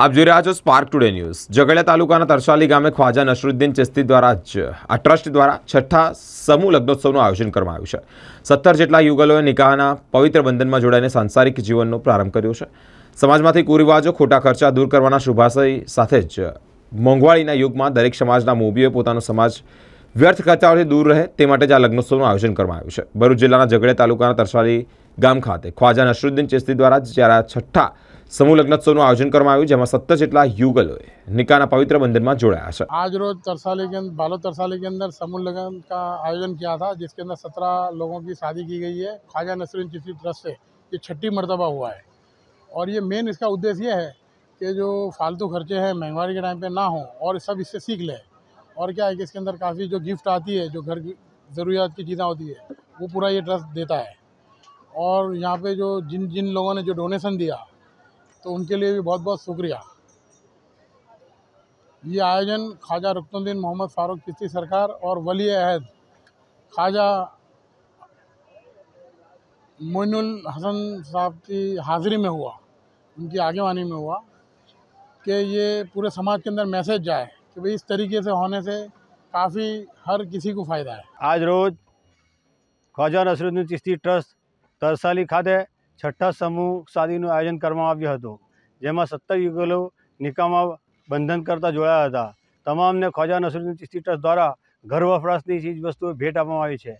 આપ જોઈ રહ્યા છો સ્પાર્ક ટુડે ન્યૂઝ ઝઘડિયા તાલુકાના તરસાલી ગામે ખ્વાજા નસરુદ્દીન ચિસ્તી દ્વારા જ આ ટ્રસ્ટ દ્વારા છઠ્ઠા સમૂહ લગ્નોત્સવનું આયોજન કરવામાં આવ્યું છે સત્તર જેટલા યુગલોએ નિકાહના પવિત્ર બંધનમાં જોડાઈને સાંસારિક જીવનનો પ્રારંભ કર્યો છે સમાજમાંથી કુરિવાજો ખોટા ખર્ચા દૂર કરવાના શુભાશય સાથે જ મોંઘવાળીના યુગમાં દરેક સમાજના મોભીઓએ પોતાનો સમાજ વ્યર્થ ખર્ચાઓથી દૂર રહે તે માટે જ આ લગ્નોત્સવનું આયોજન કરવામાં આવ્યું છે ભરૂચ જિલ્લાના ઝઘડિયા તાલુકાના તરસાલી ગામ ખાતે ખ્વાજા નસરુદ્દીન ચિસ્તી દ્વારા જ જ્યારે છઠ્ઠા समूह लग्नोत्सव आयोजन આયોજન કરવામાં सत्तर જેમાં युगल જેટલા पवित्र નિકાના में બંધનમાં आज रोज तरसाली के अंदर बालो तरसाली के अंदर समूह लगन का आयोजन किया था जिसके अंदर सत्रह लोगों की शादी की गई है ख्वाजा नसरुद्दीन चिश्ती ट्रस्ट से ये छठी मरतबा हुआ है और ये मेन इसका उद्देश्य है कि जो फालतू खर्चे हैं महंगाई के टाइम पे ना हो और सब इससे सीख लें और क्या है कि इसके अंदर काफ़ी जो गिफ्ट आती है जो घर की ज़रूरियात की चीज़ें होती है वो पूरा ये ट्रस्ट देता है और यहाँ पे जो जिन जिन लोगों ने जो डोनेशन दिया तो उनके लिए भी बहुत बहुत शुक्रिया ये आयोजन ख्वाजा रुकनुद्दीन मोहम्मद फारूक चिश्ती सरकार और वली अहद ख्वाजा मोइनुल हसन साहब की हाज़िरी में हुआ उनकी आगेवानी में हुआ कि ये पूरे समाज के अंदर मैसेज जाए कि भाई इस तरीके से होने से काफ़ी हर किसी को फ़ायदा है आज रोज ख्वाजा नसरुद्दीन चिश्ती ट्रस्ट तरसाली खादे છઠ્ઠા સમૂહ સાદીનું આયોજન કરવામાં આવ્યું હતું જેમાં સત્તર યુગલો નિકામાં બંધન કરતા જોડાયા હતા તમામને ખ્વાજા નસરુદ્દીન ચિસ્તી દ્વારા ઘર વપરાશની ચીજવસ્તુઓ ભેટ આપવામાં આવી છે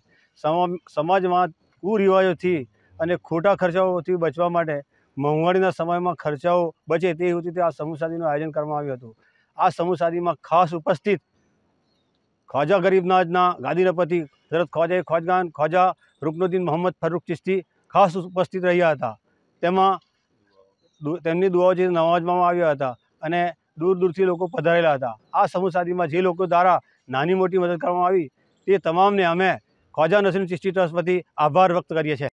સમાજમાં કુરિવાજોથી અને ખોટા ખર્ચાઓથી બચવા માટે મોંઘવારીના સમયમાં ખર્ચાઓ બચે તે હેતુથી આ સમૂહ સાદીનું આયોજન કરવામાં આવ્યું હતું આ સમૂહ સાદીમાં ખાસ ઉપસ્થિત ખ્વાજા ગરીબનાજના ગાદીનપતિ હઝરત ખ્વાજા ખ્વાજગાન ખ્વાજા રુકનુદ્દીન મોહમ્મદ ફરૂખ ચિસ્તી ખાસ ઉપસ્થિત રહ્યા હતા તેમાં તેમની દુઆઓ જે નવાજવામાં આવ્યા હતા અને દૂર દૂરથી લોકો પધારેલા હતા આ સમૂહ સાદીમાં જે લોકો દ્વારા નાની મોટી મદદ કરવામાં આવી તે તમામને અમે ખ્વાજા નસીમ ચિશ્તી ટ્રસ્ટ વતી આભાર વ્યક્ત કરીએ છીએ